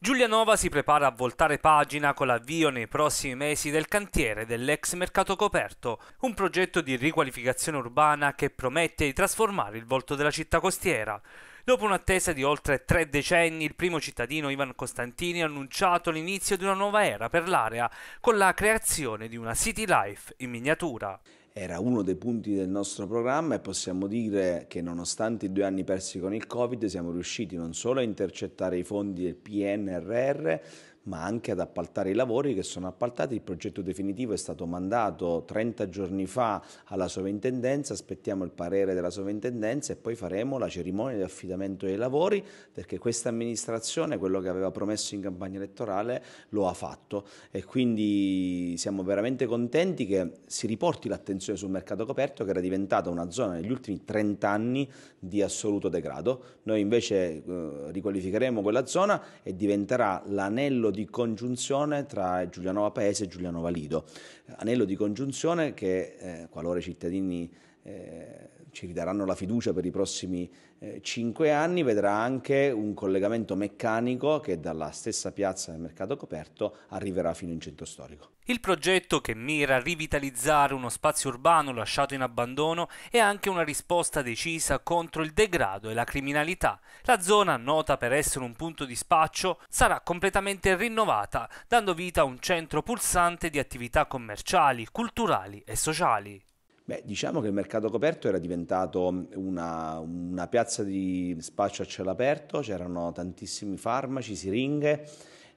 Giulianova si prepara a voltare pagina con l'avvio nei prossimi mesi del cantiere dell'ex mercato coperto, un progetto di riqualificazione urbana che promette di trasformare il volto della città costiera. Dopo un'attesa di oltre tre decenni, il primo cittadino Ivan Costantini ha annunciato l'inizio di una nuova era per l'area con la creazione di una City Life in miniatura era uno dei punti del nostro programma e possiamo dire che nonostante i due anni persi con il Covid siamo riusciti non solo a intercettare i fondi del PNRR, ma anche ad appaltare i lavori che sono appaltati. Il progetto definitivo è stato mandato 30 giorni fa alla sovrintendenza, aspettiamo il parere della sovrintendenza e poi faremo la cerimonia di affidamento dei lavori perché questa amministrazione quello che aveva promesso in campagna elettorale lo ha fatto e quindi siamo veramente contenti che si riporti l'attenzione sul mercato coperto che era diventata una zona negli ultimi 30 anni di assoluto degrado. Noi invece eh, riqualificheremo quella zona e diventerà l'anello anello di congiunzione tra Giulianova Paese e Giulianova Lido, anello di congiunzione che eh, qualora i cittadini eh, ci ridaranno la fiducia per i prossimi eh, cinque anni, vedrà anche un collegamento meccanico che dalla stessa piazza del mercato coperto arriverà fino in centro storico. Il progetto che mira a rivitalizzare uno spazio urbano lasciato in abbandono è anche una risposta decisa contro il degrado e la criminalità. La zona, nota per essere un punto di spaccio, sarà completamente rinnovata, dando vita a un centro pulsante di attività commerciali, culturali e sociali. Beh, diciamo che il mercato coperto era diventato mm, una, una piazza di spaccio a cielo aperto, c'erano tantissimi farmaci, siringhe.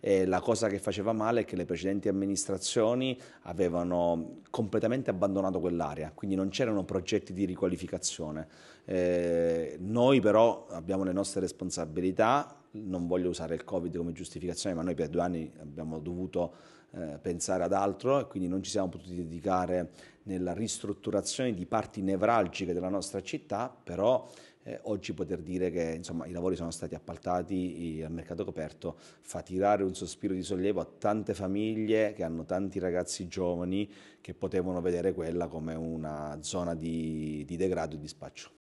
E la cosa che faceva male è che le precedenti amministrazioni avevano completamente abbandonato quell'area, quindi non c'erano progetti di riqualificazione. Eh, noi però abbiamo le nostre responsabilità, non voglio usare il Covid come giustificazione, ma noi per due anni abbiamo dovuto eh, pensare ad altro e quindi non ci siamo potuti dedicare nella ristrutturazione di parti nevralgiche della nostra città, però eh, oggi poter dire che insomma, i lavori sono stati appaltati i, al mercato coperto fa tirare un sospiro di sollievo a tante famiglie che hanno tanti ragazzi giovani che potevano vedere quella come una zona di, di degrado e di spaccio.